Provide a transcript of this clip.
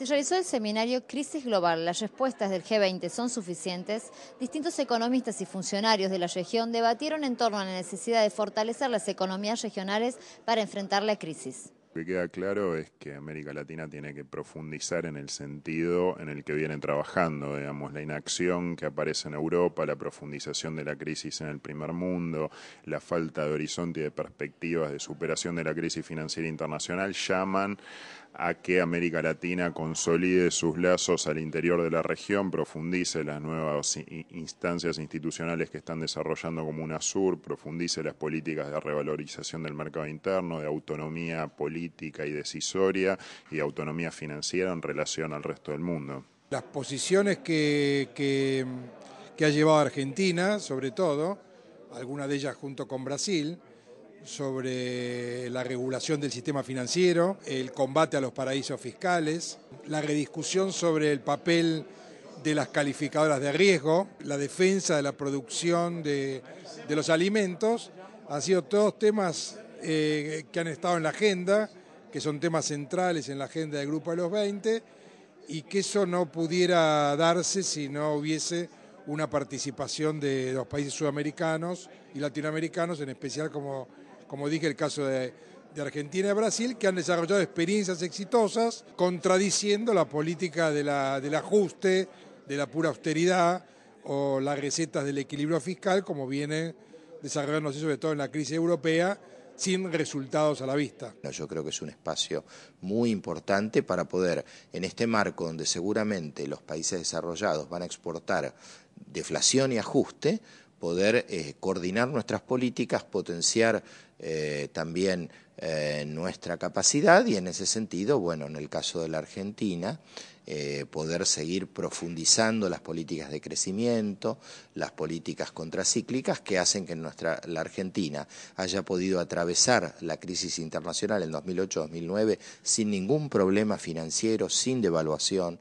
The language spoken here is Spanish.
Se realizó el seminario Crisis Global, las respuestas del G20 son suficientes. Distintos economistas y funcionarios de la región debatieron en torno a la necesidad de fortalecer las economías regionales para enfrentar la crisis. Lo que queda claro es que América Latina tiene que profundizar en el sentido en el que vienen trabajando, digamos, la inacción que aparece en Europa, la profundización de la crisis en el primer mundo, la falta de horizonte y de perspectivas de superación de la crisis financiera internacional llaman a que América Latina consolide sus lazos al interior de la región, profundice las nuevas instancias institucionales que están desarrollando como UNASUR, profundice las políticas de revalorización del mercado interno, de autonomía política, y decisoria y autonomía financiera en relación al resto del mundo. Las posiciones que, ha llevado Argentina, sobre todo, alguna de ellas junto con Brasil, sobre la regulación del sistema financiero, el combate a los paraísos fiscales, la rediscusión sobre el papel de las calificadoras de riesgo, la defensa de la producción de, de los alimentos, han sido todos temas eh, que han estado en la agenda, que son temas centrales en la agenda del Grupo de los 20, y que eso no pudiera darse si no hubiese una participación de los países sudamericanos y latinoamericanos, en especial, como, como dije, el caso de, Argentina y Brasil, que han desarrollado experiencias exitosas contradiciendo la política del ajuste, de la pura austeridad o las recetas del equilibrio fiscal, como viene desarrollándose sobre todo en la crisis europea, sin resultados a la vista. Yo creo que es un espacio muy importante para poder, en este marco donde seguramente los países desarrollados van a exportar deflación y ajuste, poder eh, coordinar nuestras políticas, potenciar eh, también eh, nuestra capacidad y en ese sentido, bueno, en el caso de la Argentina, eh, poder seguir profundizando las políticas de crecimiento, las políticas contracíclicas que hacen que nuestra, la Argentina haya podido atravesar la crisis internacional en 2008-2009 sin ningún problema financiero, sin devaluación.